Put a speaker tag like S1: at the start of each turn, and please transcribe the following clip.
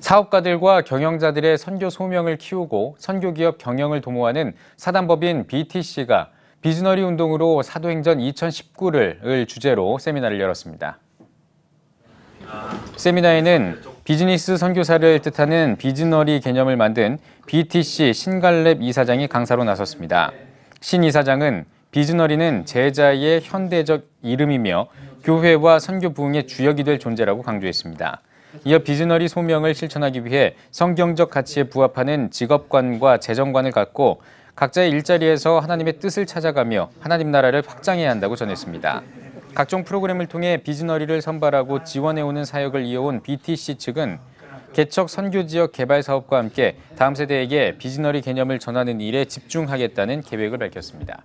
S1: 사업가들과 경영자들의 선교 소명을 키우고 선교기업 경영을 도모하는 사단법인 BTC가 비즈너리 운동으로 사도행전 2019를 주제로 세미나를 열었습니다. 세미나에는 비즈니스 선교사를 뜻하는 비즈너리 개념을 만든 BTC 신갈랩 이사장이 강사로 나섰습니다. 신 이사장은 비즈너리는 제자의 현대적 이름이며 교회와 선교 부흥의 주역이 될 존재라고 강조했습니다. 이어 비즈너리 소명을 실천하기 위해 성경적 가치에 부합하는 직업관과 재정관을 갖고 각자의 일자리에서 하나님의 뜻을 찾아가며 하나님 나라를 확장해야 한다고 전했습니다. 각종 프로그램을 통해 비즈너리를 선발하고 지원해오는 사역을 이어온 BTC 측은 개척 선교 지역 개발 사업과 함께 다음 세대에게 비즈너리 개념을 전하는 일에 집중하겠다는 계획을 밝혔습니다.